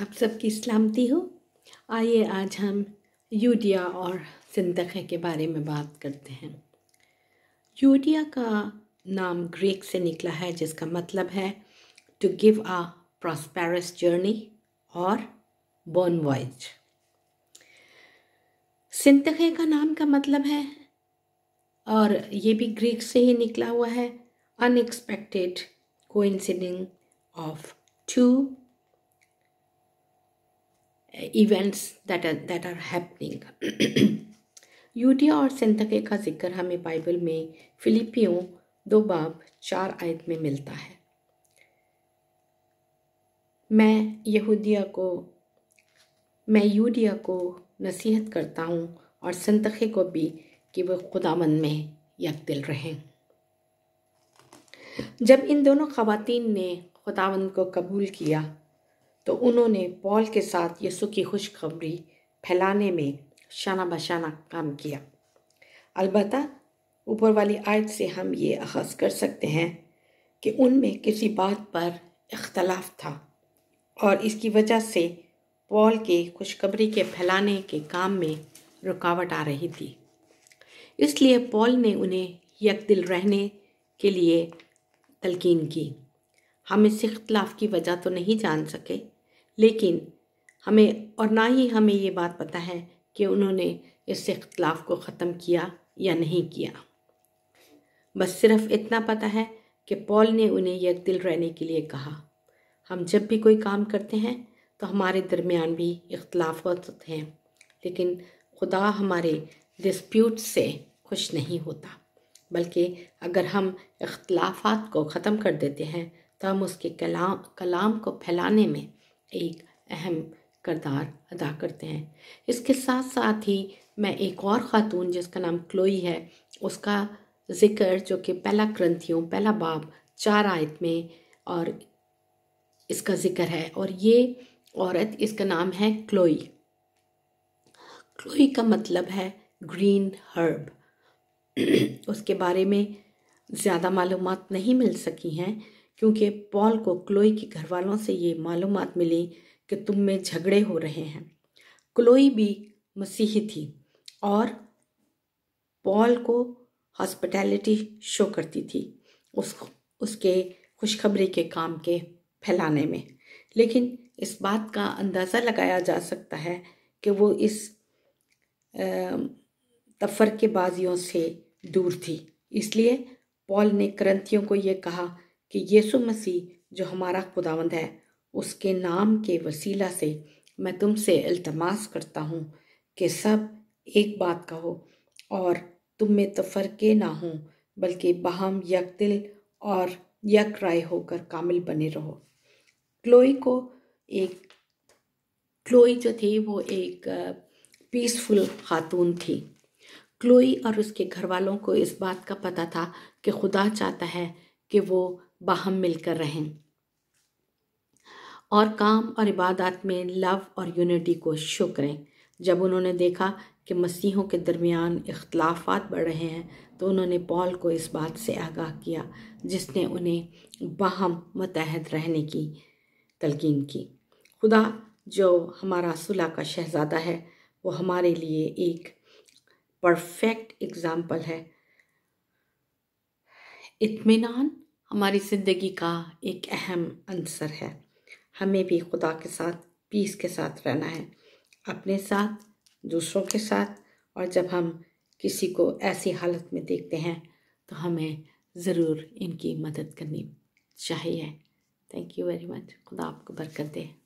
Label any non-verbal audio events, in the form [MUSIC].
आप सबकी सलामती हो आइए आज हम यूरिया और सिंदखे के बारे में बात करते हैं यूरिया का नाम ग्रीक से निकला है जिसका मतलब है to give a prosperous journey और बॉर्न वॉइज सिंतखे का नाम का मतलब है और ये भी ग्रीक से ही निकला हुआ है unexpected coinciding of two events that are that are happening यूडिया और सिंथके का जिक्र हमें बाइबल में फिलिपियों दो बाब चार आयत में मिलता है मैं यहूदिया को मैं यूडिया को नसीहत करता हूँ और सिंतखे को भी कि वह खुदामन में यकदिल रहें जब इन दोनों ख़वान ने खुदावंद को कबूल किया तो उन्होंने पॉल के साथ यीशु की खुशखबरी फैलाने में शाना बशाना काम किया अलबत् ऊपर वाली आयत से हम ये अखज़ कर सकते हैं कि उनमें किसी बात पर इख्तलाफ था और इसकी वजह से पॉल के खुशखबरी के फैलाने के काम में रुकावट आ रही थी इसलिए पॉल ने उन्हें यकदिल रहने के लिए तलकीन की हम इस इख्तलाफ की वजह तो नहीं जान सके लेकिन हमें और ना ही हमें ये बात पता है कि उन्होंने इस इख्तलाफ को ख़त्म किया या नहीं किया बस सिर्फ इतना पता है कि पॉल ने उन्हें यह दिल रहने के लिए कहा हम जब भी कोई काम करते हैं तो हमारे दरमियान भी इख्तलाफ होते हैं लेकिन खुदा हमारे डिस्प्यूट से खुश नहीं होता बल्कि अगर हम इख्तलाफात को ख़त्म कर देते हैं तो हम उसके कलाम कलाम को फैलाने में एक अहम करदार अदा करते हैं इसके साथ साथ ही मैं एक और ख़ातून जिसका नाम क्लोई है उसका ज़िक्र जो कि पहला ग्रंथियों पहला बाब चार आयत में और इसका ज़िक्र है और ये औरत इसका नाम है क्लोई क्लोई का मतलब है ग्रीन हर्ब [CLEARS THROAT] उसके बारे में ज़्यादा मालूम नहीं मिल सकी हैं क्योंकि पॉल को क्लोई के घर वालों से ये मालूम मिली कि तुम में झगड़े हो रहे हैं क्लोई भी मसीही थी और पॉल को हॉस्पिटैलिटी शो करती थी उस उसके खुशखबरी के काम के फैलाने में लेकिन इस बात का अंदाज़ा लगाया जा सकता है कि वो इस तफर के बाजियों से दूर थी इसलिए पॉल ने क्रंथियों को ये कहा कि यीशु मसीह जो हमारा खुदावंद है उसके नाम के वसीला से मैं तुमसे अल्तमास करता हूँ कि सब एक बात कहो और तुम में तफरके तो ना हों बल्कि बहम यक दिल और यक राय होकर कामिल बने रहो क्लोई को एक क्लोई जो थी वो एक पीसफुल खातून थी क्लोई और उसके घर वालों को इस बात का पता था कि खुदा चाहता है कि वो बाहम मिलकर रहें और काम और इबादत में लव और यूनिटी को शो करें जब उन्होंने देखा कि मसीहों के दरमियान इख्तलाफात बढ़ रहे हैं तो उन्होंने पॉल को इस बात से आगाह किया जिसने उन्हें बाहम मतहद रहने की तलकिन की खुदा जो हमारा सुलह का शहज़ादा है वो हमारे लिए एक परफेक्ट एग्ज़ाम्पल है इतमान हमारी ज़िंदगी का एक अहम अंसर है हमें भी खुदा के साथ पीस के साथ रहना है अपने साथ दूसरों के साथ और जब हम किसी को ऐसी हालत में देखते हैं तो हमें ज़रूर इनकी मदद करनी चाहिए थैंक यू वेरी मच खुदा आपको बरकत दे